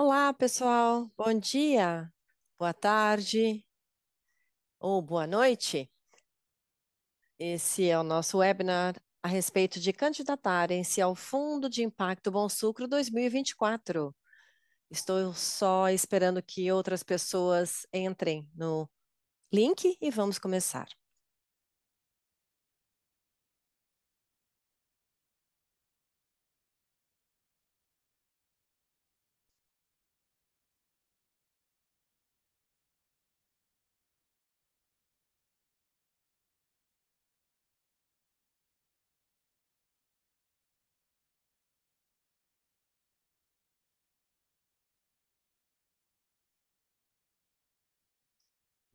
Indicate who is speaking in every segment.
Speaker 1: Olá, pessoal. Bom dia, boa tarde ou boa noite. Esse é o nosso webinar a respeito de candidatarem-se ao Fundo de Impacto Bom Sucro 2024. Estou só esperando que outras pessoas entrem no link e vamos começar.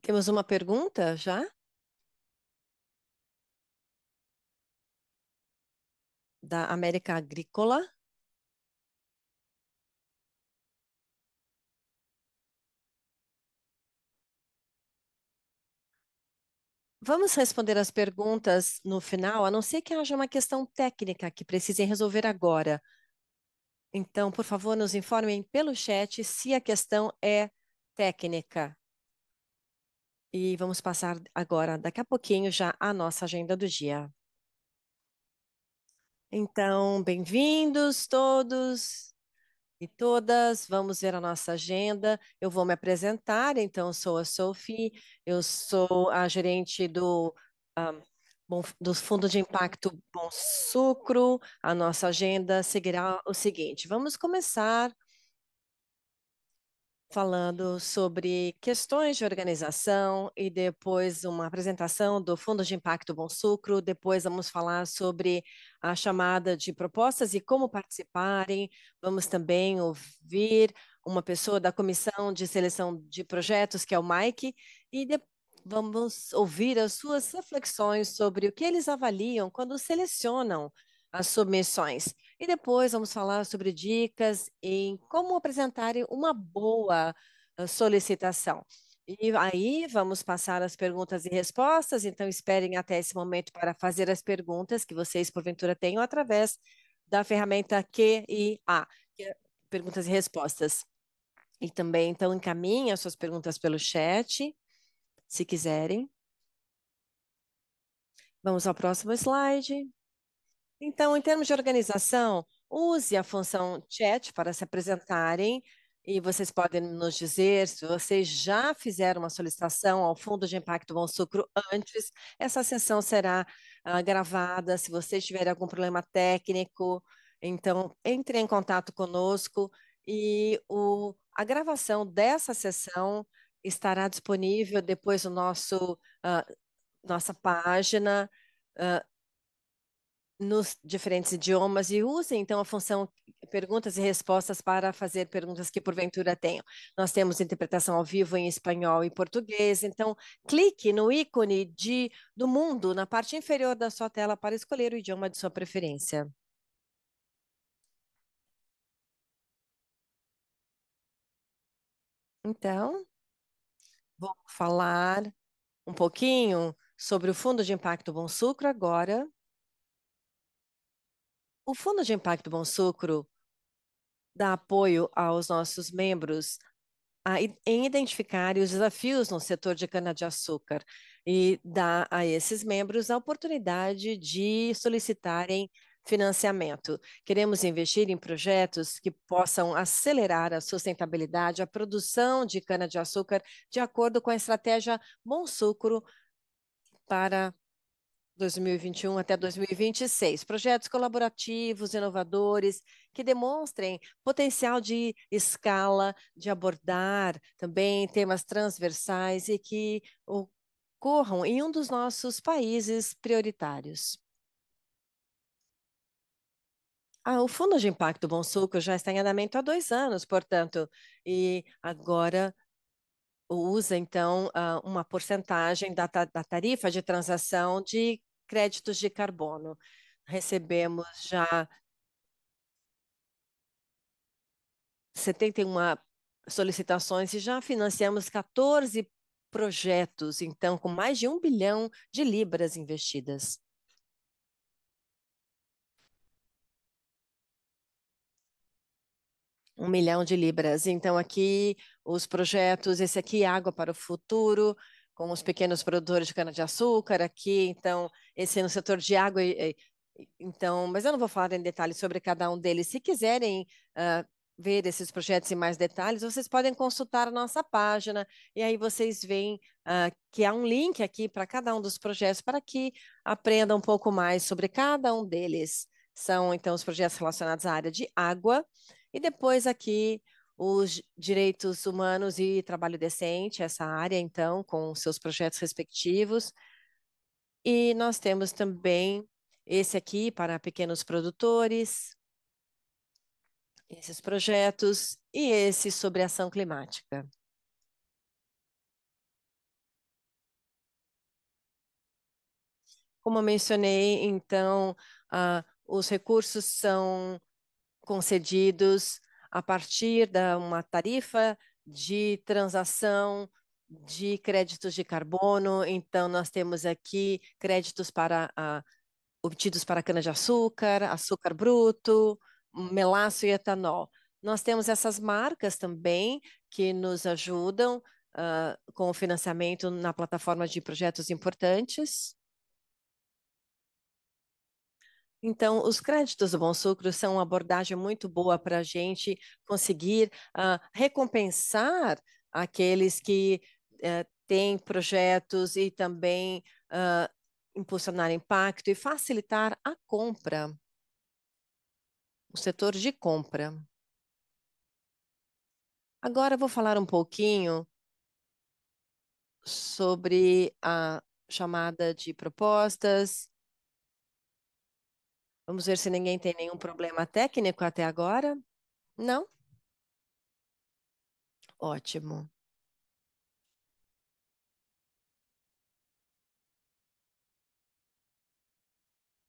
Speaker 1: Temos uma pergunta já? Da América Agrícola. Vamos responder as perguntas no final, a não ser que haja uma questão técnica que precisem resolver agora. Então, por favor, nos informem pelo chat se a questão é técnica. E vamos passar agora, daqui a pouquinho, já a nossa agenda do dia. Então, bem-vindos todos e todas. Vamos ver a nossa agenda. Eu vou me apresentar, então, sou a Sophie, eu sou a gerente do, um, ah, do Fundo de Impacto Bom Sucro. A nossa agenda seguirá o seguinte: vamos começar falando sobre questões de organização e depois uma apresentação do Fundo de Impacto Bom Sucro. Depois vamos falar sobre a chamada de propostas e como participarem. Vamos também ouvir uma pessoa da Comissão de Seleção de Projetos, que é o Mike, e vamos ouvir as suas reflexões sobre o que eles avaliam quando selecionam as submissões. E depois vamos falar sobre dicas em como apresentar uma boa solicitação. E aí vamos passar as perguntas e respostas, então esperem até esse momento para fazer as perguntas que vocês porventura tenham através da ferramenta QIA, que é perguntas e respostas. E também então encaminhem as suas perguntas pelo chat, se quiserem. Vamos ao próximo slide. Então, em termos de organização, use a função chat para se apresentarem e vocês podem nos dizer se vocês já fizeram uma solicitação ao Fundo de Impacto Bom Sucro antes. Essa sessão será ah, gravada. Se vocês tiverem algum problema técnico, então entre em contato conosco e o, a gravação dessa sessão estará disponível depois no nosso ah, nossa página. Uh, nos diferentes idiomas e usem então a função perguntas e respostas para fazer perguntas que porventura tenham. Nós temos interpretação ao vivo em espanhol e português, então clique no ícone de do mundo na parte inferior da sua tela para escolher o idioma de sua preferência. Então, vou falar um pouquinho sobre o Fundo de Impacto Bom Sucro agora. O Fundo de Impacto Bom Sucro dá apoio aos nossos membros a, em identificar os desafios no setor de cana-de-açúcar e dá a esses membros a oportunidade de solicitarem financiamento. Queremos investir em projetos que possam acelerar a sustentabilidade, a produção de cana-de-açúcar, de acordo com a estratégia Bom Sucro para 2021 até 2026, projetos colaborativos, inovadores, que demonstrem potencial de escala, de abordar também temas transversais e que ocorram em um dos nossos países prioritários. Ah, o Fundo de Impacto Bom Suco já está em andamento há dois anos, portanto, e agora usa, então, ah, uma porcentagem da, da tarifa de transação de créditos de carbono. Recebemos já 71 solicitações e já financiamos 14 projetos, então, com mais de um bilhão de libras investidas. Um milhão de libras. Então, aqui os projetos, esse aqui, Água para o Futuro, com os pequenos produtores de cana-de-açúcar aqui, então, esse no setor de água. Então, mas eu não vou falar em detalhes sobre cada um deles. Se quiserem uh, ver esses projetos em mais detalhes, vocês podem consultar a nossa página e aí vocês veem uh, que há um link aqui para cada um dos projetos para que aprendam um pouco mais sobre cada um deles. São, então, os projetos relacionados à área de água. E depois aqui os direitos humanos e trabalho decente, essa área, então, com seus projetos respectivos. E nós temos também esse aqui para pequenos produtores, esses projetos, e esse sobre ação climática. Como eu mencionei, então, ah, os recursos são concedidos a partir de uma tarifa de transação de créditos de carbono. Então, nós temos aqui créditos para a, obtidos para cana-de-açúcar, açúcar bruto, melaço e etanol. Nós temos essas marcas também que nos ajudam uh, com o financiamento na plataforma de projetos importantes. Então, os créditos do Bom Sucro são uma abordagem muito boa para a gente conseguir uh, recompensar aqueles que uh, têm projetos e também uh, impulsionar impacto e facilitar a compra, o setor de compra. Agora vou falar um pouquinho sobre a chamada de propostas Vamos ver se ninguém tem nenhum problema técnico até agora. Não? Ótimo.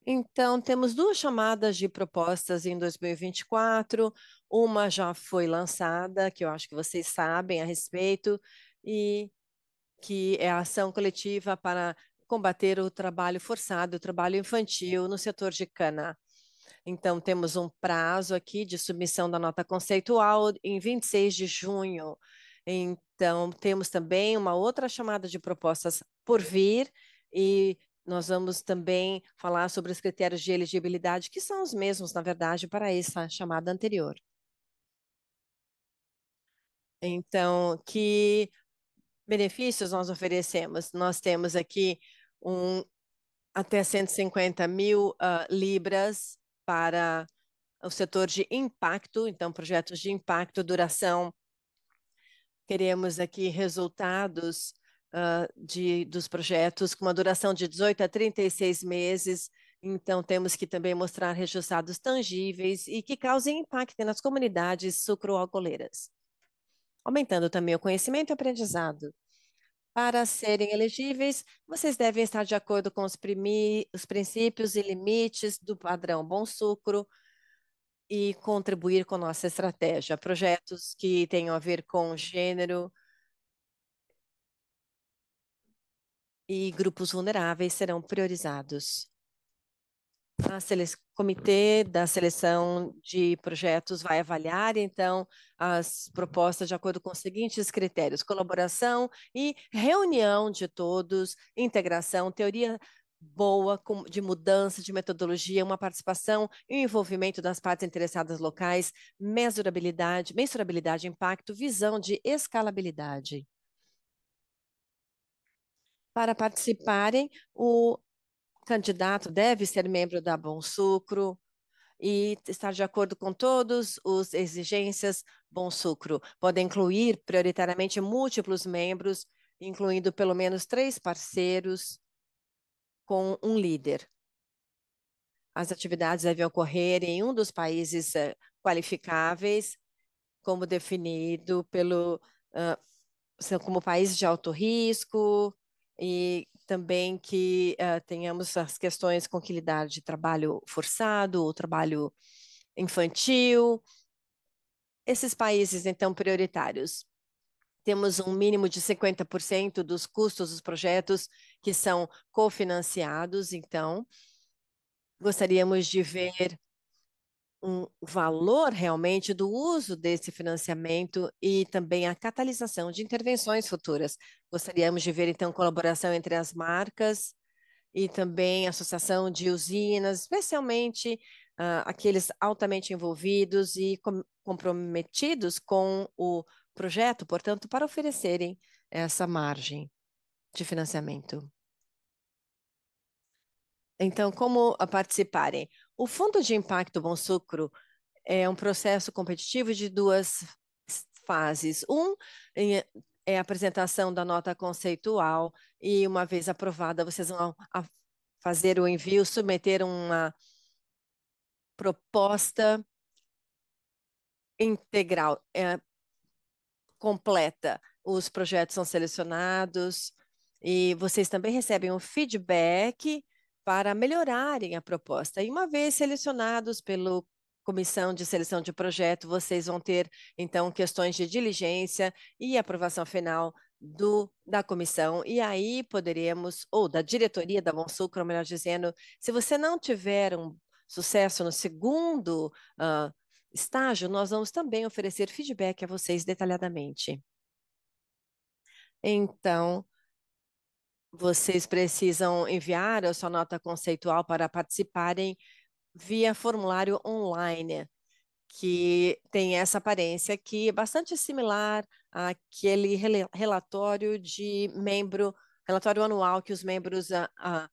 Speaker 1: Então, temos duas chamadas de propostas em 2024. Uma já foi lançada, que eu acho que vocês sabem a respeito, e que é a ação coletiva para combater o trabalho forçado, o trabalho infantil no setor de cana. Então, temos um prazo aqui de submissão da nota conceitual em 26 de junho. Então, temos também uma outra chamada de propostas por vir e nós vamos também falar sobre os critérios de elegibilidade, que são os mesmos, na verdade, para essa chamada anterior. Então, que benefícios nós oferecemos? Nós temos aqui um, até 150 mil uh, libras para o setor de impacto, então projetos de impacto, duração. Queremos aqui resultados uh, de, dos projetos com uma duração de 18 a 36 meses, então temos que também mostrar resultados tangíveis e que causem impacto nas comunidades sucroalcooleiras. Aumentando também o conhecimento e aprendizado. Para serem elegíveis, vocês devem estar de acordo com os, os princípios e limites do padrão Bom Sucro e contribuir com nossa estratégia. Projetos que tenham a ver com gênero e grupos vulneráveis serão priorizados. A seleção comitê da seleção de projetos vai avaliar, então, as propostas de acordo com os seguintes critérios: colaboração e reunião de todos, integração, teoria boa de mudança de metodologia, uma participação e envolvimento das partes interessadas locais, mensurabilidade, mensurabilidade, impacto, visão de escalabilidade. Para participarem, o candidato deve ser membro da Bom Sucro e estar de acordo com todos os exigências Bom Sucro. Pode incluir prioritariamente múltiplos membros, incluindo pelo menos três parceiros com um líder. As atividades devem ocorrer em um dos países eh, qualificáveis, como definido pelo uh, como país de alto risco e também que uh, tenhamos as questões com que lidar de trabalho forçado ou trabalho infantil. Esses países, então, prioritários. Temos um mínimo de 50% dos custos dos projetos que são cofinanciados, então, gostaríamos de ver um valor realmente do uso desse financiamento e também a catalisação de intervenções futuras. Gostaríamos de ver, então, colaboração entre as marcas e também associação de usinas, especialmente uh, aqueles altamente envolvidos e com comprometidos com o projeto, portanto, para oferecerem essa margem de financiamento. Então, como participarem? O fundo de impacto Bom Sucro é um processo competitivo de duas fases. Um é a apresentação da nota conceitual e uma vez aprovada, vocês vão fazer o envio, submeter uma proposta integral, é, completa. Os projetos são selecionados e vocês também recebem um feedback para melhorarem a proposta. E uma vez selecionados pela Comissão de Seleção de Projeto, vocês vão ter, então, questões de diligência e aprovação final do, da comissão, e aí poderemos, ou da diretoria da Bonsucro, melhor dizendo, se você não tiver um sucesso no segundo uh, estágio, nós vamos também oferecer feedback a vocês detalhadamente. Então, vocês precisam enviar a sua nota conceitual para participarem via formulário online, que tem essa aparência que é bastante similar àquele relatório de membro, relatório anual que os membros a, a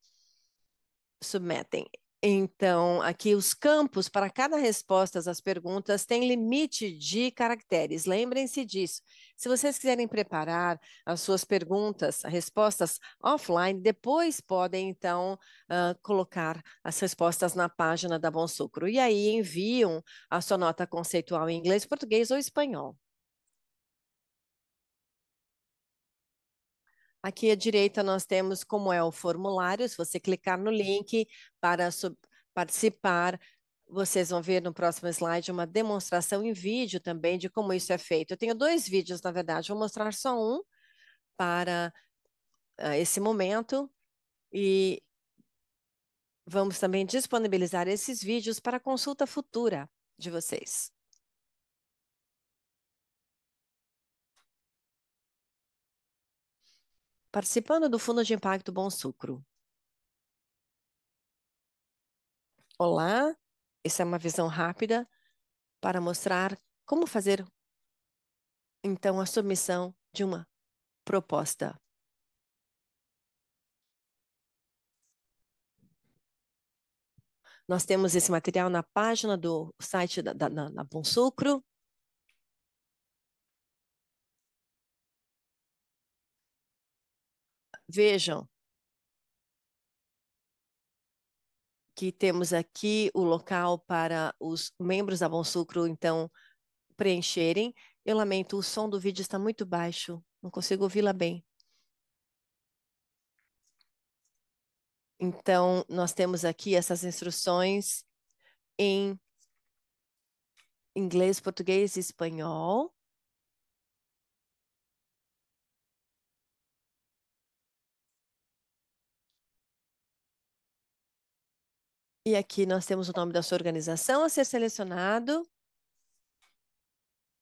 Speaker 1: submetem. Então, aqui os campos para cada resposta às perguntas têm limite de caracteres. Lembrem-se disso. Se vocês quiserem preparar as suas perguntas, respostas offline, depois podem então uh, colocar as respostas na página da Bom Sucro. E aí enviam a sua nota conceitual em inglês, português ou espanhol. Aqui à direita nós temos como é o formulário, se você clicar no link para participar, vocês vão ver no próximo slide uma demonstração em vídeo também de como isso é feito. Eu tenho dois vídeos, na verdade, vou mostrar só um para uh, esse momento e vamos também disponibilizar esses vídeos para consulta futura de vocês. participando do Fundo de Impacto Bom Sucro. Olá, essa é uma visão rápida para mostrar como fazer, então, a submissão de uma proposta. Nós temos esse material na página do site da, da, Bom Sucro. Vejam que temos aqui o local para os membros da Bom Sucro, então, preencherem. Eu lamento, o som do vídeo está muito baixo, não consigo ouvi-la bem. Então, nós temos aqui essas instruções em inglês, português e espanhol. E aqui nós temos o nome da sua organização a ser selecionado.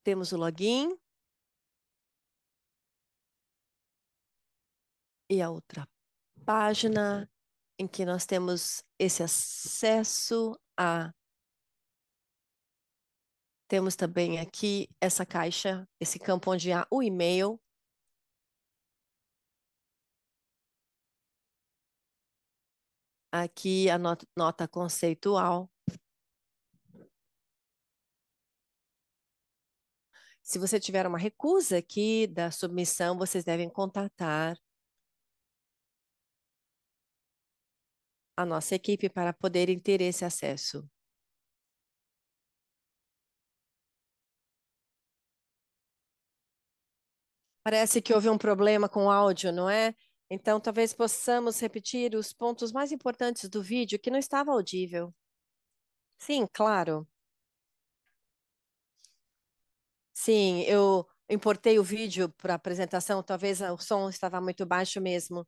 Speaker 1: Temos o login. E a outra página em que nós temos esse acesso a. Temos também aqui essa caixa, esse campo onde há o e-mail Aqui a not nota conceitual. Se você tiver uma recusa aqui da submissão, vocês devem contatar a nossa equipe para poderem ter esse acesso. Parece que houve um problema com o áudio, não é? Então, talvez possamos repetir os pontos mais importantes do vídeo que não estava audível. Sim, claro. Sim, eu importei o vídeo para a apresentação, talvez o som estava muito baixo mesmo.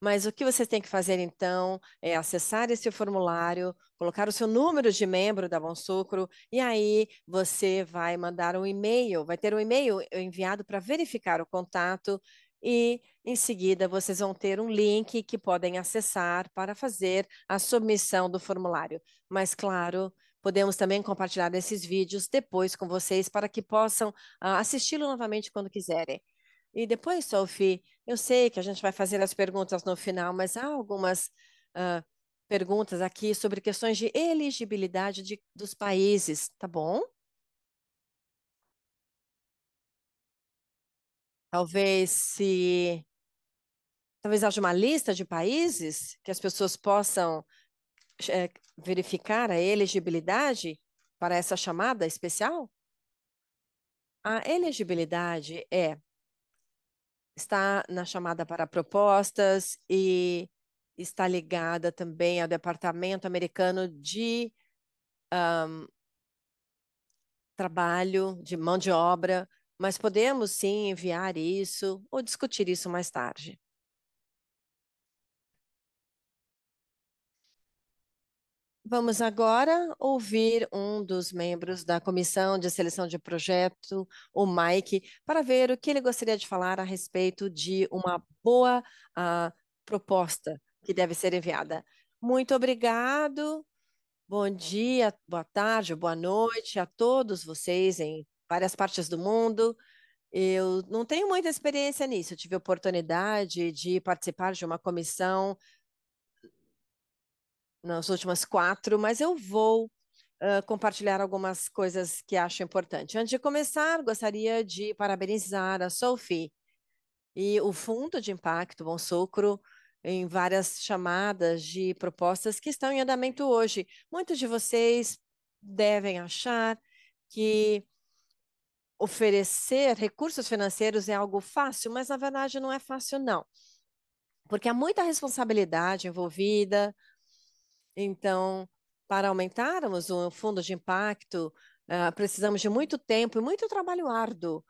Speaker 1: Mas o que você tem que fazer então é acessar esse formulário, colocar o seu número de membro da Bom Sucro e aí você vai mandar um e-mail, vai ter um e-mail enviado para verificar o contato e em seguida vocês vão ter um link que podem acessar para fazer a submissão do formulário. Mas claro, podemos também compartilhar esses vídeos depois com vocês para que possam uh, assisti-lo novamente quando quiserem. E depois, Sophie, eu sei que a gente vai fazer as perguntas no final, mas há algumas uh, perguntas aqui sobre questões de elegibilidade de, dos países, tá bom? Talvez se talvez haja uma lista de países que as pessoas possam é, verificar a elegibilidade para essa chamada especial? A elegibilidade é está na chamada para propostas e está ligada também ao Departamento Americano de um, Trabalho, de Mão de Obra, mas podemos sim enviar isso ou discutir isso mais tarde. Vamos agora ouvir um dos membros da comissão de seleção de projeto, o Mike, para ver o que ele gostaria de falar a respeito de uma boa uh, proposta que deve ser enviada. Muito obrigado. Bom dia, boa tarde, boa noite a todos vocês em várias partes do mundo. Eu não tenho muita experiência nisso. Eu tive oportunidade de participar de uma comissão nas últimas quatro, mas eu vou uh, compartilhar algumas coisas que acho importante. Antes de começar, gostaria de parabenizar a Sophie e o Fundo de Impacto Bom Sucro em várias chamadas de propostas que estão em andamento hoje. Muitos de vocês devem achar que oferecer recursos financeiros é algo fácil, mas na verdade não é fácil, não. Porque há muita responsabilidade envolvida. Então, para aumentarmos o fundo de impacto, uh, precisamos de muito tempo e muito trabalho árduo.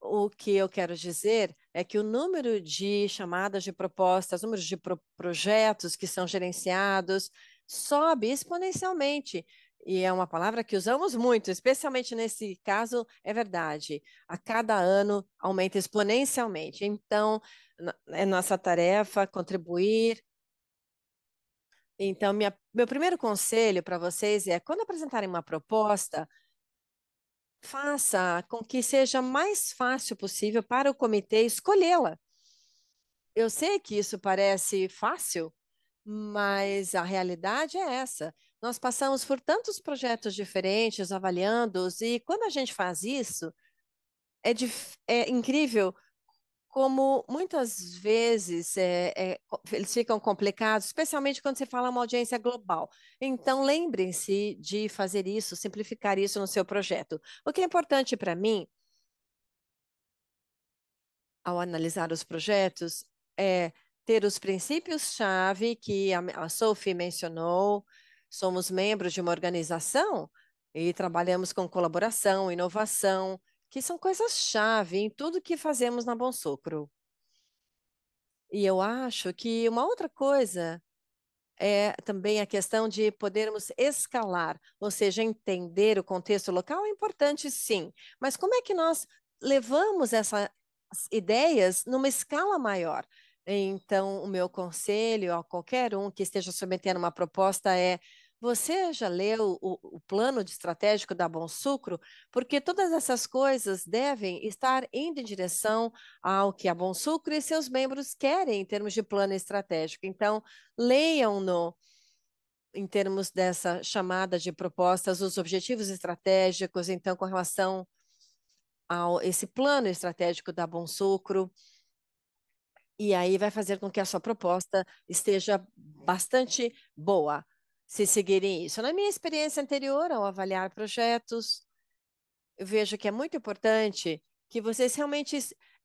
Speaker 1: O que eu quero dizer é que o número de chamadas de propostas, número de pro projetos que são gerenciados, sobe exponencialmente e é uma palavra que usamos muito, especialmente nesse caso, é verdade. A cada ano aumenta exponencialmente. Então, é nossa tarefa contribuir. Então, minha, meu primeiro conselho para vocês é: quando apresentarem uma proposta, faça com que seja mais fácil possível para o comitê escolhê-la. Eu sei que isso parece fácil, mas a realidade é essa. Nós passamos por tantos projetos diferentes, avaliando-os, e quando a gente faz isso, é, é incrível como muitas vezes é, é, eles ficam complicados, especialmente quando você fala uma audiência global. Então, lembrem-se de fazer isso, simplificar isso no seu projeto. O que é importante para mim, ao analisar os projetos, é ter os princípios-chave que a Sophie mencionou, somos membros de uma organização e trabalhamos com colaboração, inovação, que são coisas-chave em tudo que fazemos na Bom Sucro. E eu acho que uma outra coisa é também a questão de podermos escalar, ou seja, entender o contexto local é importante, sim, mas como é que nós levamos essas ideias numa escala maior? Então, o meu conselho a qualquer um que esteja submetendo uma proposta é você já leu o, o plano estratégico da Bom Sucro? Porque todas essas coisas devem estar indo em direção ao que a Bom Sucro e seus membros querem em termos de plano estratégico. Então, leiam-no em termos dessa chamada de propostas, os objetivos estratégicos, então, com relação ao esse plano estratégico da Bom Sucro. E aí vai fazer com que a sua proposta esteja bastante boa se seguirem isso. Na minha experiência anterior, ao avaliar projetos, eu vejo que é muito importante que vocês realmente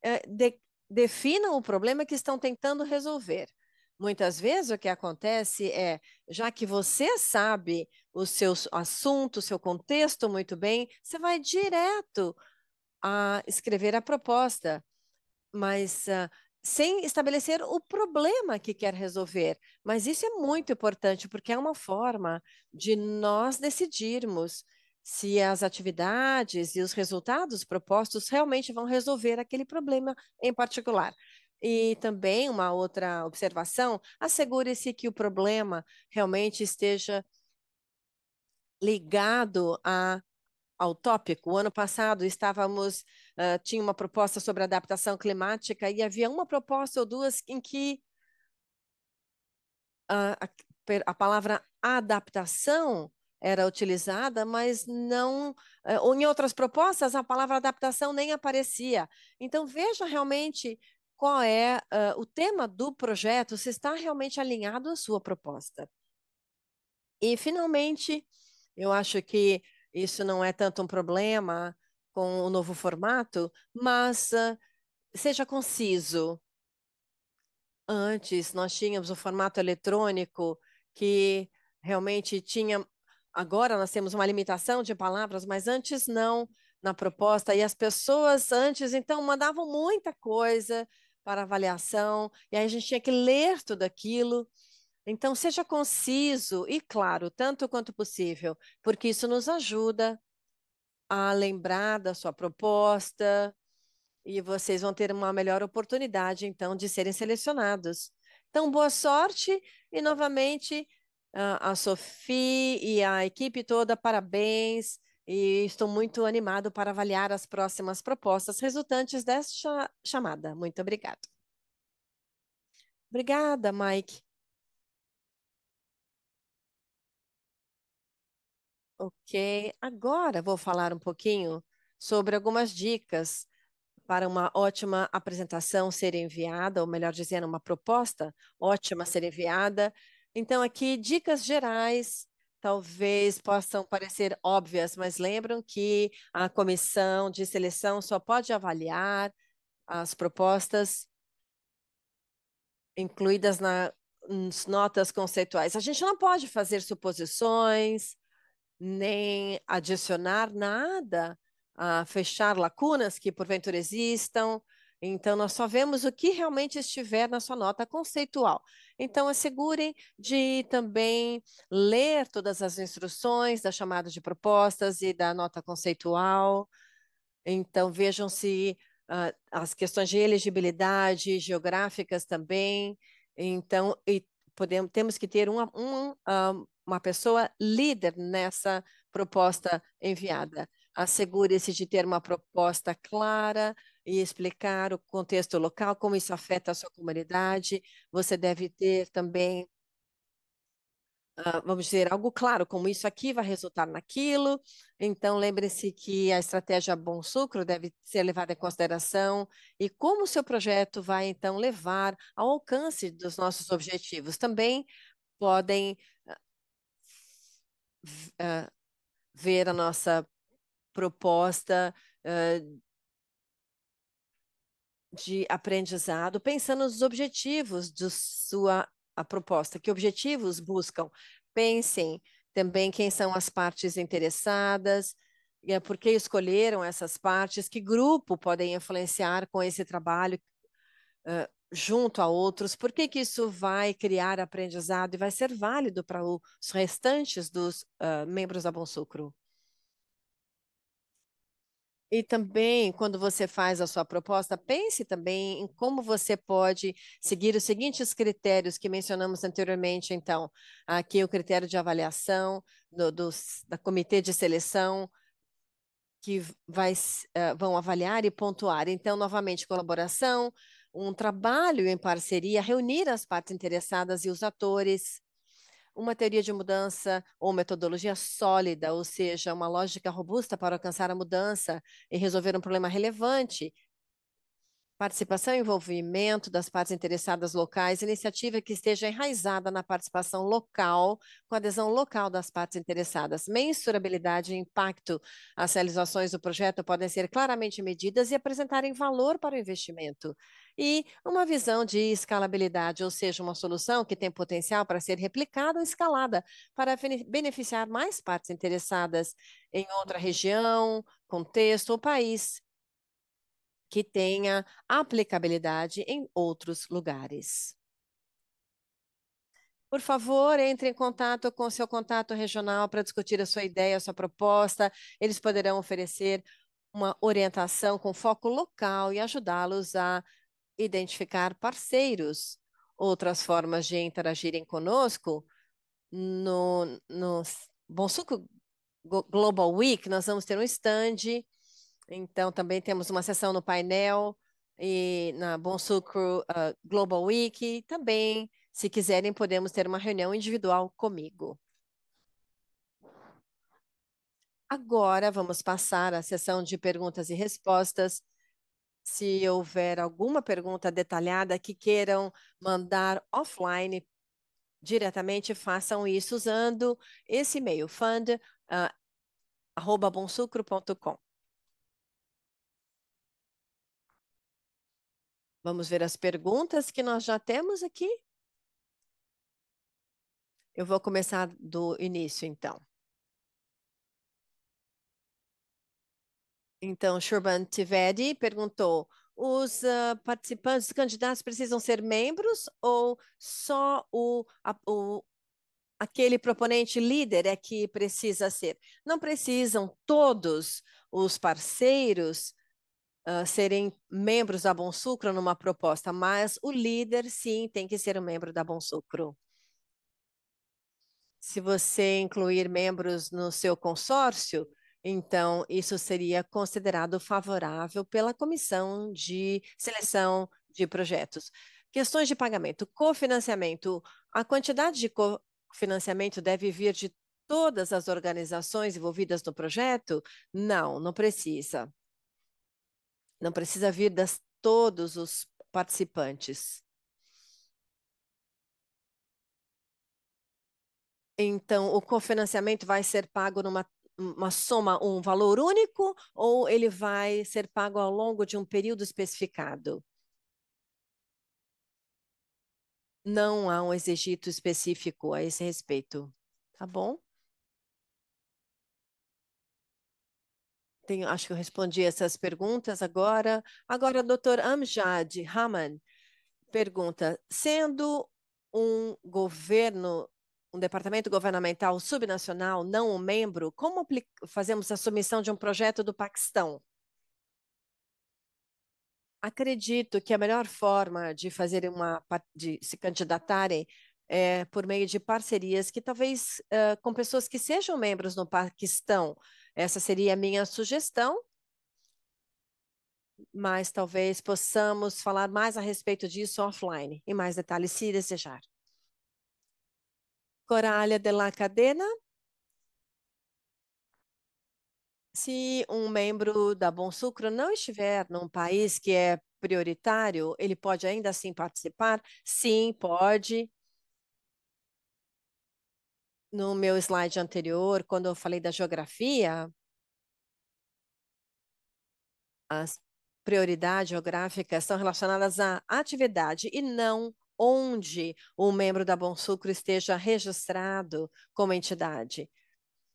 Speaker 1: é, de, definam o problema que estão tentando resolver. Muitas vezes o que acontece é, já que você sabe o seu assunto, o seu contexto muito bem, você vai direto a escrever a proposta. Mas uh, sem estabelecer o problema que quer resolver. Mas isso é muito importante, porque é uma forma de nós decidirmos se as atividades e os resultados propostos realmente vão resolver aquele problema em particular. E também uma outra observação: assegure-se que o problema realmente esteja ligado a, ao tópico. O ano passado estávamos uh, tinha uma proposta sobre adaptação climática e havia uma proposta ou duas em que a, a, a palavra adaptação era utilizada, mas não, eh, ou em outras propostas, a palavra adaptação nem aparecia. Então, veja realmente qual é uh, o tema do projeto, se está realmente alinhado à sua proposta. E, finalmente, eu acho que isso não é tanto um problema com o novo formato, mas seja conciso. Antes nós tínhamos o formato eletrônico que realmente tinha. Agora nós temos uma limitação de palavras, mas antes não na proposta. E as pessoas antes então mandavam muita coisa para avaliação, e aí a gente tinha que ler tudo aquilo. Então, seja conciso e claro, tanto quanto possível, porque isso nos ajuda a lembrar da sua proposta e vocês vão ter uma melhor oportunidade, então, de serem selecionados. Então, boa sorte e novamente a Sophie e a equipe toda, parabéns. E estou muito animado para avaliar as próximas propostas resultantes desta chamada. Muito obrigado. Obrigada, Mike. Ok, agora vou falar um pouquinho sobre algumas dicas para uma ótima apresentação ser enviada, ou melhor dizendo, uma proposta ótima ser enviada. Então, aqui, dicas gerais, talvez possam parecer óbvias, mas lembram que a comissão de seleção só pode avaliar as propostas incluídas nas notas conceituais. A gente não pode fazer suposições, nem adicionar nada, a fechar lacunas que porventura existam. Então, nós só vemos o que realmente estiver na sua nota conceitual. Então, assegurem de também ler todas as instruções da chamada de propostas e da nota conceitual. Então, vejam se uh, as questões de elegibilidade geográficas também. Então, podemos, temos que ter um, um, ah, um uma pessoa líder nessa proposta enviada. Assegure-se de ter uma proposta clara e explicar o contexto local, como isso afeta a sua comunidade. Você deve ter também, ah, vamos dizer, algo claro, como isso aqui vai resultar naquilo. Então, lembre-se que a estratégia Bom Sucro deve ser levada em consideração e como o seu projeto vai, então, levar ao alcance dos nossos objetivos. Também podem uh, ver a nossa proposta uh, de aprendizado, pensando nos objetivos de sua a proposta, que objetivos buscam. Pensem também quem são as partes interessadas, e é por que escolheram essas partes, que grupo podem influenciar com esse trabalho, uh, junto a outros, por que, que isso vai criar aprendizado e vai ser válido para os restantes dos uh, membros da Bom Sucro? E também, quando você faz a sua proposta, pense também em como você pode seguir os seguintes critérios que mencionamos anteriormente. Então, aqui o critério de avaliação do, do da comitê de seleção, que vai, uh, vão avaliar e pontuar. Então, novamente, colaboração, um trabalho em parceria, reunir as partes interessadas e os atores, uma teoria de mudança ou metodologia sólida, ou seja, uma lógica robusta para alcançar a mudança e resolver um problema relevante Participação e envolvimento das partes interessadas locais, iniciativa que esteja enraizada na participação local, com adesão local das partes interessadas. Mensurabilidade e impacto. As realizações do projeto podem ser claramente medidas e apresentarem valor para o investimento. E uma visão de escalabilidade, ou seja, uma solução que tem potencial para ser replicada ou escalada, para beneficiar mais partes interessadas em outra região, contexto ou país que tenha aplicabilidade em outros lugares. Por favor, entre em contato com seu contato regional para discutir a sua ideia, a sua proposta. Eles poderão oferecer uma orientação com foco local e ajudá-los a identificar parceiros. Outras formas de interagirem conosco no, no Bonsuco Global Week, nós vamos ter um stand então, também temos uma sessão no painel e na Bom Sucro uh, Global Week. Também, se quiserem, podemos ter uma reunião individual comigo. Agora vamos passar à sessão de perguntas e respostas. Se houver alguma pergunta detalhada que queiram mandar offline diretamente, façam isso usando esse e-mail, fund.bonsucro.com. Ah, uh, Vamos ver as perguntas que nós já temos aqui? Eu vou começar do início, então. Então, Shurban Tivedi perguntou: os uh, participantes, os candidatos precisam ser membros ou só o, a, o, aquele proponente líder é que precisa ser? Não precisam todos os parceiros uh, serem membros da Bom Sucro numa proposta, mas o líder, sim, tem que ser um membro da Bom Sucro. Se você incluir membros no seu consórcio, então isso seria considerado favorável pela comissão de seleção de projetos. Questões de pagamento, cofinanciamento. A quantidade de cofinanciamento deve vir de todas as organizações envolvidas no projeto? Não, não precisa. Não precisa vir das todos os participantes. Então, o cofinanciamento vai ser pago numa uma soma, um valor único, ou ele vai ser pago ao longo de um período especificado? Não há um exigido específico a esse respeito, tá bom? Tenho, acho que eu respondi essas perguntas agora. Agora, doutor Amjad Haman pergunta: sendo um governo, um departamento governamental subnacional, não um membro, como fazemos a submissão de um projeto do Paquistão? Acredito que a melhor forma de fazer uma de se candidatarem é por meio de parcerias que talvez uh, com pessoas que sejam membros no Paquistão, essa seria a minha sugestão, mas talvez possamos falar mais a respeito disso offline, em mais detalhes, se desejar. Coralha de la Cadena. Se um membro da Bom Sucro não estiver num país que é prioritário, ele pode ainda assim participar? Sim, pode no meu slide anterior, quando eu falei da geografia, as prioridades geográficas são relacionadas à atividade e não onde o um membro da Bom Sucro esteja registrado como entidade.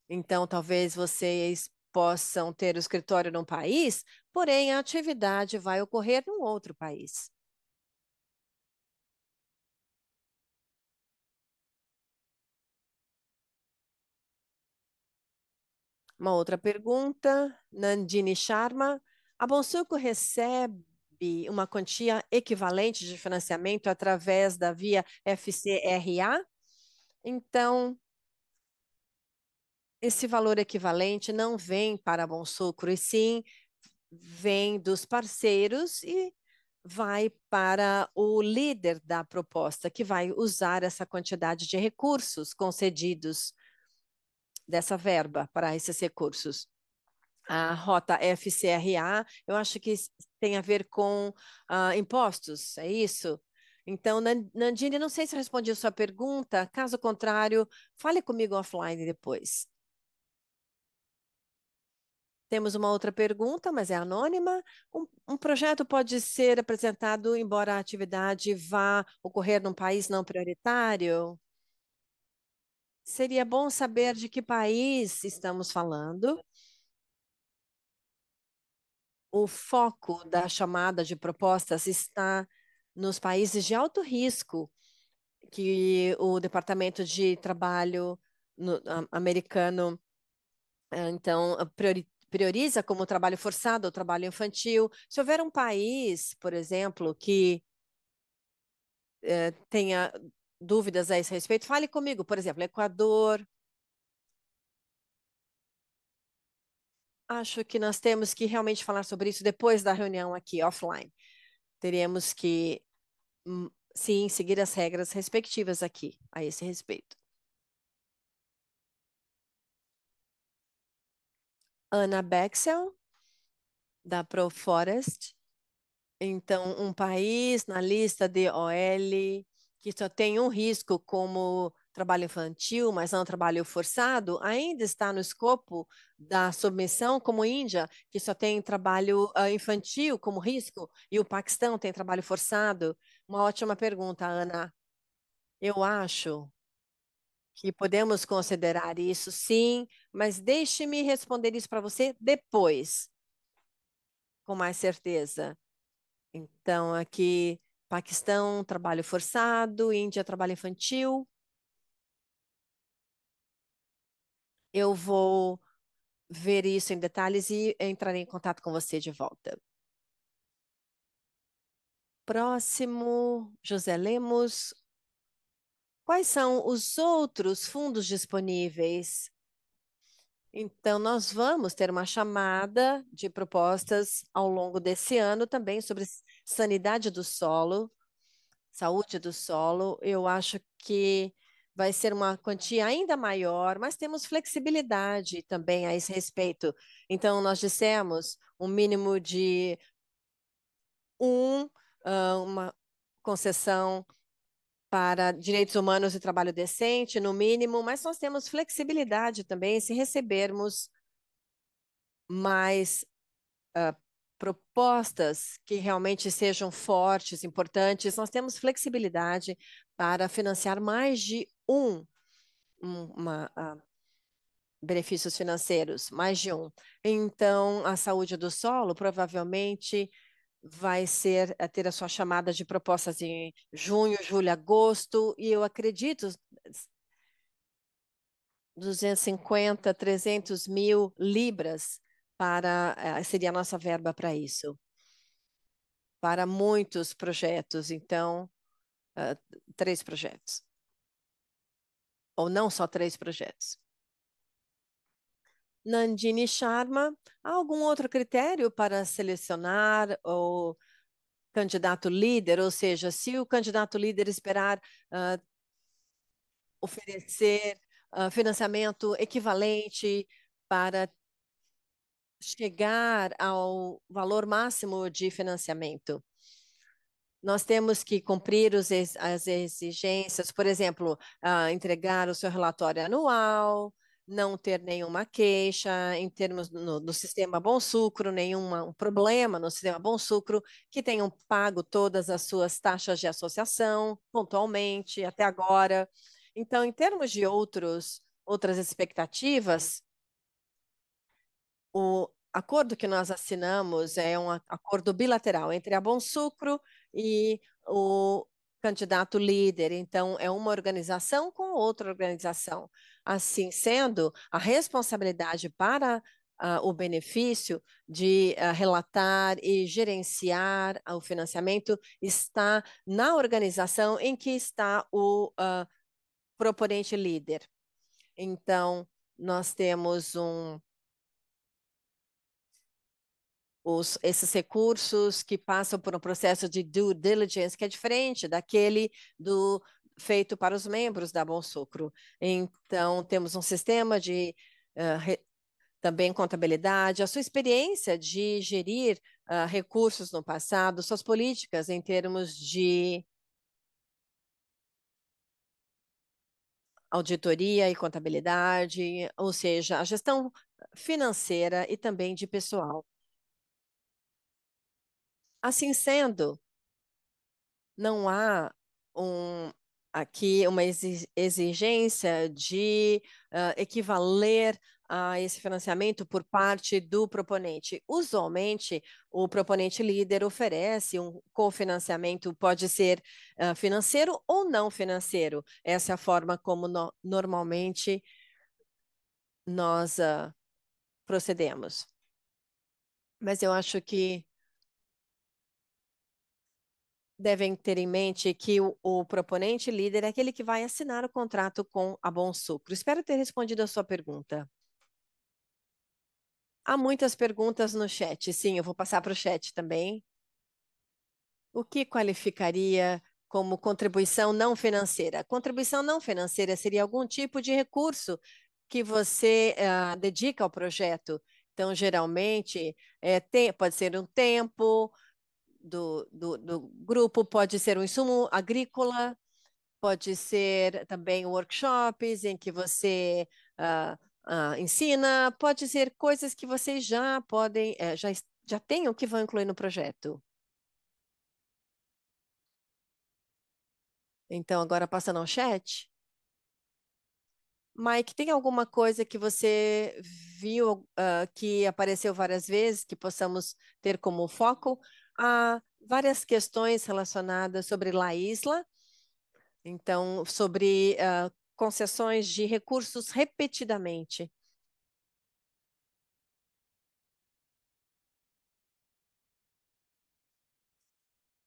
Speaker 1: Então, talvez vocês possam ter o escritório num país, porém a atividade vai ocorrer num outro país. Uma outra pergunta, Nandini Sharma. A Bonsuco recebe uma quantia equivalente de financiamento através da via FCRA? Então, esse valor equivalente não vem para a Bonsucro, e sim vem dos parceiros e vai para o líder da proposta, que vai usar essa quantidade de recursos concedidos dessa verba para esses recursos. A rota FCRA, eu acho que tem a ver com uh, impostos, é isso? Então, Nandine, não sei se respondi a sua pergunta. Caso contrário, fale comigo offline depois. Temos uma outra pergunta, mas é anônima. Um, um, projeto pode ser apresentado embora a atividade vá ocorrer num país não prioritário? Seria bom saber de que país estamos falando. O foco da chamada de propostas está nos países de alto risco, que o Departamento de Trabalho americano eh, então prioriza como trabalho forçado ou trabalho infantil. Se houver um país, por exemplo, que eh, tenha dúvidas a esse respeito, fale comigo. Por exemplo, Equador. Acho que nós temos que realmente falar sobre isso depois da reunião aqui, offline. Teremos que, hum, sim, seguir as regras respectivas aqui, a esse respeito. Ana Bexel, da ProForest. Então, um país na lista de OL que só tem um risco como trabalho infantil, mas não trabalho forçado, ainda está no escopo da submissão, como Índia, que só tem trabalho ah, infantil como risco, e o Paquistão tem trabalho forçado? Uma ótima pergunta, Ana. Eu acho que podemos considerar isso, sim, mas deixe-me responder isso para você depois, com mais certeza. Então, aqui Paquistão, trabalho forçado, Índia, trabalho infantil. Eu vou ver isso em detalhes e entrarei em contato com você de volta. Próximo, José Lemos. Quais são os outros fundos disponíveis? Então, nós vamos ter uma chamada de propostas ao longo desse ano também sobre sanidade do solo, saúde do solo, eu acho que vai ser uma quantia ainda maior, mas temos flexibilidade também a esse respeito. Então, nós dissemos um mínimo de um, ah, uma concessão para direitos humanos e trabalho decente, no mínimo, mas nós temos flexibilidade também se recebermos mais uh, propostas que realmente sejam fortes, importantes, nós temos flexibilidade para financiar mais de um uma, uh, benefícios financeiros, mais de um. Então, a saúde do solo provavelmente vai ser eh, ter a sua chamada de propostas em junho, julho, agosto, e eu acredito 250, 300 mil libras para eh, seria a nossa verba para isso, para muitos projetos. Então, uh, três projetos, ou não só três projetos. Nandini Sharma, há algum outro critério para selecionar o candidato líder? Ou seja, se o candidato líder esperar uh, oferecer uh, financiamento equivalente para chegar ao valor máximo de financiamento. Nós temos que cumprir os, as exigências, por exemplo, uh, entregar o seu relatório anual, não ter nenhuma queixa em termos no, no, sistema Bom Sucro, nenhum um problema no sistema Bom Sucro, que tenham pago todas as suas taxas de associação pontualmente até agora. Então, em termos de outros, outras expectativas, o acordo que nós assinamos é um acordo bilateral entre a Bom Sucro e o candidato líder, então é uma organização com outra organização. Assim sendo, a responsabilidade para uh, o benefício de uh, relatar e gerenciar o financiamento está na organização em que está o uh, proponente líder. Então, nós temos um os, esses recursos que passam por um processo de due diligence que é diferente daquele do feito para os membros da Bom Sucro. Então, temos um sistema de uh, re, também contabilidade, a sua experiência de gerir uh, recursos no passado, suas políticas em termos de auditoria e contabilidade, ou seja, a gestão financeira e também de pessoal. Assim sendo, não há um, aqui uma exigência de uh, equivaler a esse financiamento por parte do proponente. Usualmente, o proponente líder oferece um cofinanciamento, pode ser uh, financeiro ou não financeiro. Essa é a forma como no normalmente nós uh, procedemos. Mas eu acho que devem ter em mente que o, o, proponente líder é aquele que vai assinar o contrato com a Bom Sucro. Espero ter respondido a sua pergunta. Há muitas perguntas no chat. Sim, eu vou passar para o chat também. O que qualificaria como contribuição não financeira? Contribuição não financeira seria algum tipo de recurso que você uh, dedica ao projeto. Então, geralmente, é, eh, tem, pode ser um tempo, do, do, do grupo pode ser um insumo agrícola, pode ser também workshops em que você uh, uh, ensina, pode ser coisas que vocês já podem, eh, já, já têm o que vão incluir no projeto. Então, agora passando ao chat. Mike, tem alguma coisa que você viu ah, que apareceu várias vezes, que possamos ter como foco? a várias questões relacionadas sobre La Isla, então, sobre uh, concessões de recursos repetidamente.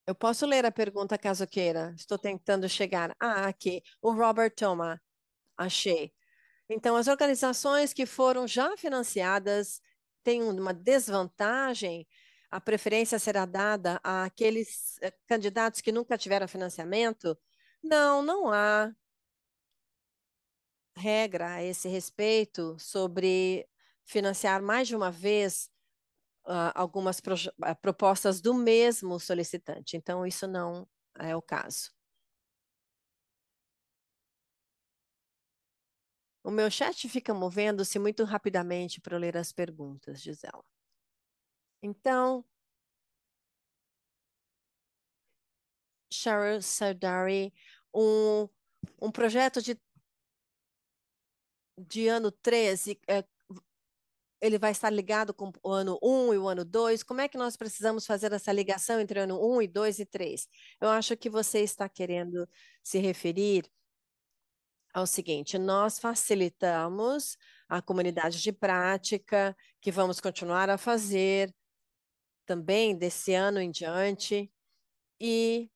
Speaker 1: Eu posso ler a pergunta caso queira. Estou tentando chegar. Ah, aqui. O Robert Thoma. Achei. Então, as organizações que foram já financiadas têm uma desvantagem a preferência será dada àqueles eh, candidatos que nunca tiveram financiamento? Não, não há regra a esse respeito sobre financiar mais de uma vez uh, algumas pro eh, propostas do mesmo solicitante. Então, isso não é o caso. O meu chat fica movendo-se muito rapidamente para ler as perguntas, Gisela. Então, Cheryl Sardari, um, um projeto de, de ano 13, é, ele vai estar ligado com o ano 1 e o ano 2? Como é que nós precisamos fazer essa ligação entre o ano 1 e 2 e 3? Eu acho que você está querendo se referir ao seguinte: nós facilitamos a comunidade de prática, que vamos continuar a fazer também desse ano em diante, e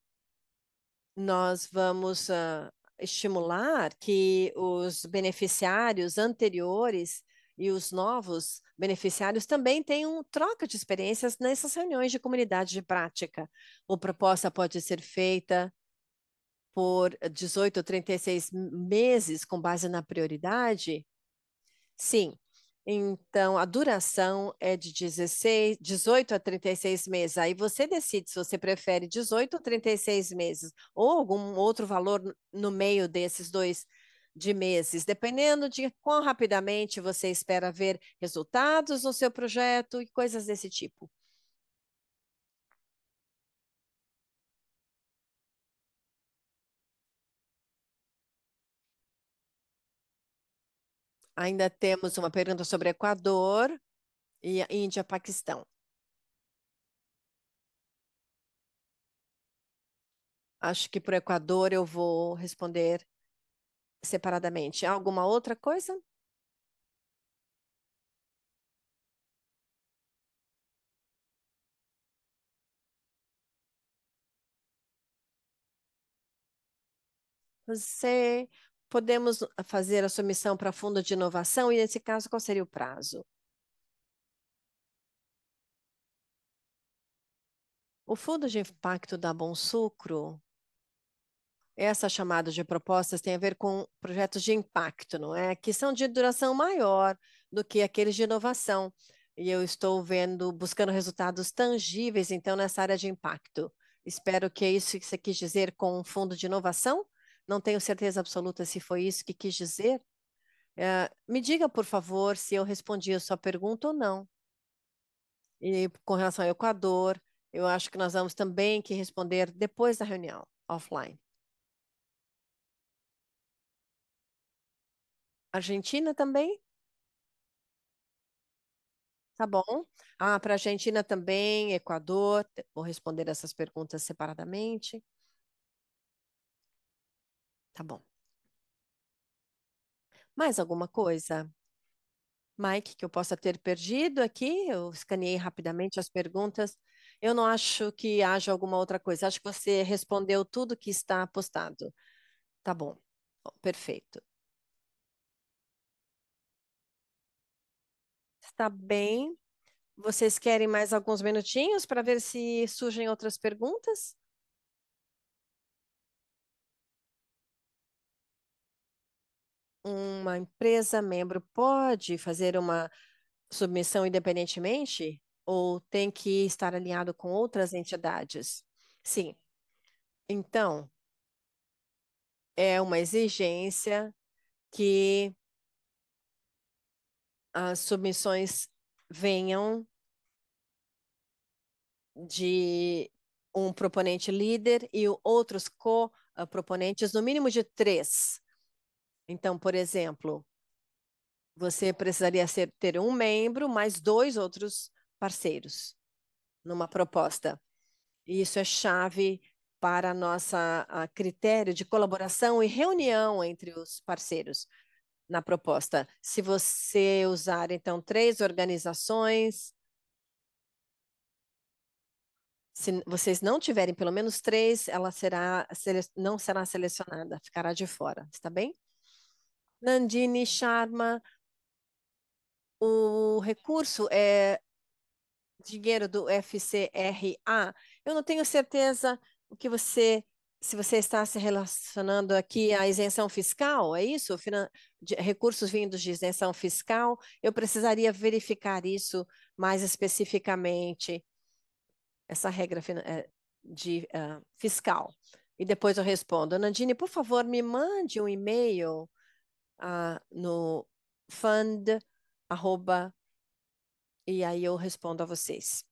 Speaker 1: nós vamos uh, estimular que os beneficiários anteriores e os novos beneficiários também tenham troca de experiências nessas reuniões de comunidade de prática. Uma proposta pode ser feita por 18 ou 36 meses com base na prioridade? Sim, então, a duração é de 16, 18 a 36 meses. Aí você decide se você prefere 18 ou 36 meses, ou algum outro valor no meio desses dois de meses, dependendo de quão rapidamente você espera ver resultados no seu projeto e coisas desse tipo. Ainda temos uma pergunta sobre Equador e Índia, Paquistão. Acho que para o Equador eu vou responder separadamente. Alguma outra coisa? Você podemos fazer a submissão para fundo de inovação e, nesse caso, qual seria o prazo? O fundo de impacto da Bom Sucro, essa chamada de propostas tem a ver com projetos de impacto, não é? Que são de duração maior do que aqueles de inovação. E eu estou vendo, buscando resultados tangíveis, então, nessa área de impacto. Espero que é isso que você quis dizer com o fundo de inovação não tenho certeza absoluta se foi isso que quis dizer. É, me diga, por favor, se eu respondi a sua pergunta ou não. E com relação ao Equador, eu acho que nós vamos também que responder depois da reunião, offline. Argentina também? Tá bom. Ah, para Argentina também, Equador, vou responder essas perguntas separadamente. Tá bom. Mais alguma coisa, Mike, que eu possa ter perdido aqui? Eu escaneei rapidamente as perguntas. Eu não acho que haja alguma outra coisa. Acho que você respondeu tudo que está postado. Tá bom. Bom, Perfeito. Está bem. Vocês querem mais alguns minutinhos para ver se surgem outras perguntas? uma empresa membro pode fazer uma submissão independentemente ou tem que estar alinhado com outras entidades? Sim. Então, é uma exigência que as submissões venham de um proponente líder e outros co-proponentes, no mínimo de três então, por exemplo, você precisaria ser, ter um membro mais dois outros parceiros numa proposta. E isso é chave para a nossa a critério de colaboração e reunião entre os parceiros na proposta. Se você usar, então, três organizações, se vocês não tiverem pelo menos três, ela será, não será selecionada, ficará de fora, está bem? Nandini Sharma, o recurso é dinheiro do FCRA. Eu não tenho certeza o que você, se você está se relacionando aqui à isenção fiscal, é isso? Finan de, recursos vindos de isenção fiscal, eu precisaria verificar isso mais especificamente, essa regra eh, de uh, fiscal. E depois eu respondo. Nandine, por favor, me mande um e-mail ah, no fund, arroba, e aí eu respondo a vocês.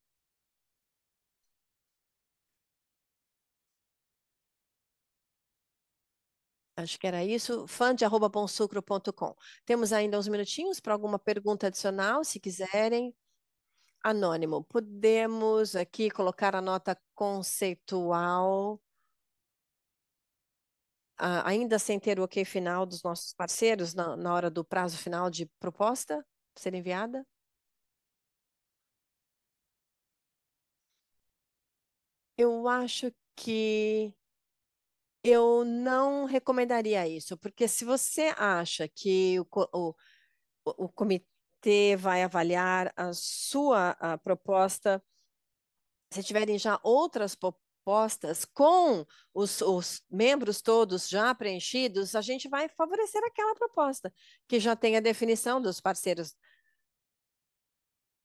Speaker 1: Acho que era isso, fund.bonsucro.com. Temos ainda uns minutinhos para alguma pergunta adicional, se quiserem. Anônimo, podemos aqui colocar a nota conceitual ah, ainda sem ter o ok final dos nossos parceiros na, na hora do prazo final de proposta ser enviada? Eu acho que eu não recomendaria isso, porque se você acha que o, o, o comitê vai avaliar a sua a proposta, se tiverem já outras propostas com os, os, membros todos já preenchidos, a gente vai favorecer aquela proposta, que já tem a definição dos parceiros.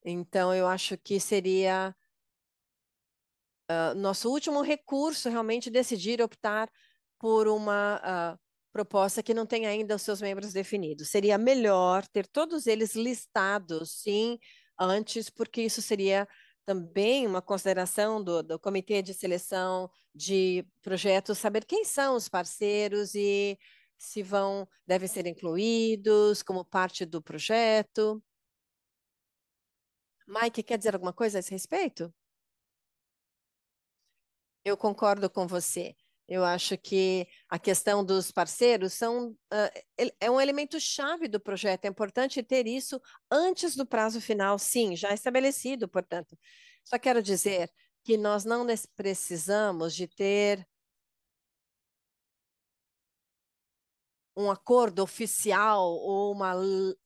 Speaker 1: Então, eu acho que seria uh, nosso último recurso realmente decidir optar por uma uh, proposta que não tem ainda os seus membros definidos. Seria melhor ter todos eles listados, sim, antes, porque isso seria também uma consideração do, do comitê de seleção de projetos, saber quem são os parceiros e se vão, devem ser incluídos como parte do projeto. Mike, quer dizer alguma coisa a esse respeito? Eu concordo com você. Eu acho que a questão dos parceiros são, uh, é um elemento chave do projeto. É importante ter isso antes do prazo final, sim, já estabelecido, portanto. Só quero dizer que nós não precisamos de ter um acordo oficial ou uma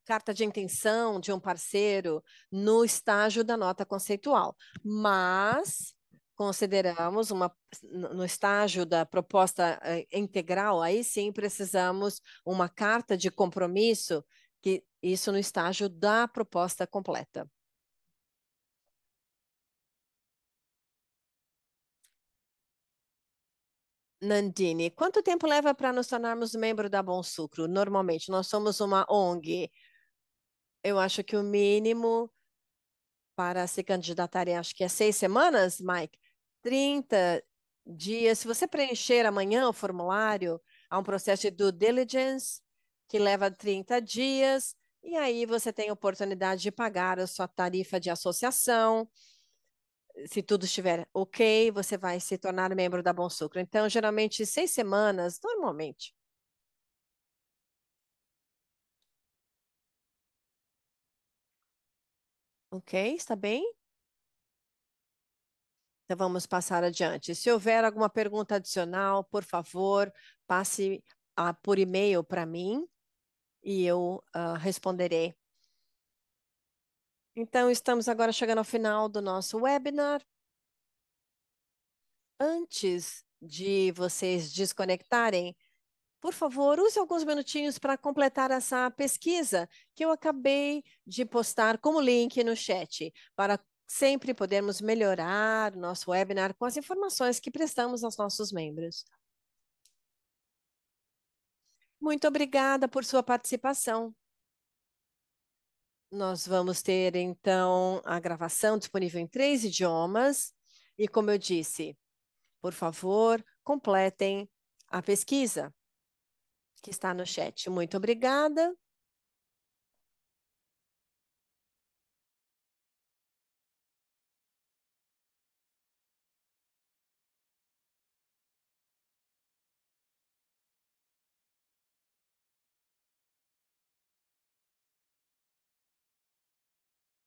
Speaker 1: carta de intenção de um parceiro no estágio da nota conceitual, mas consideramos uma no estágio da proposta eh, integral, aí sim precisamos uma carta de compromisso que isso no estágio da proposta completa. Nandini, quanto tempo leva para nos tornarmos membro da Bom Sucro? Normalmente, nós somos uma ONG. Eu acho que o mínimo para se candidatar, acho que é seis semanas, Mike. 30 dias, se você preencher amanhã o formulário, há um processo de due diligence que leva 30 dias, e aí você tem a oportunidade de pagar a sua tarifa de associação. Se tudo estiver ok, você vai se tornar membro da Bom Sucro. Então, geralmente, seis semanas, normalmente. Ok, está bem? Então, vamos passar adiante. Se houver alguma pergunta adicional, por favor, passe a, por e-mail para mim e eu uh, responderei. Então, estamos agora chegando ao final do nosso webinar. Antes de vocês desconectarem, por favor, use alguns minutinhos para completar essa pesquisa que eu acabei de postar como link no chat, para sempre podermos melhorar nosso webinar com as informações que prestamos aos nossos membros. Muito obrigada por sua participação. Nós vamos ter, então, a gravação disponível em três idiomas. E, como eu disse, por favor, completem a pesquisa que está no chat. Muito obrigada.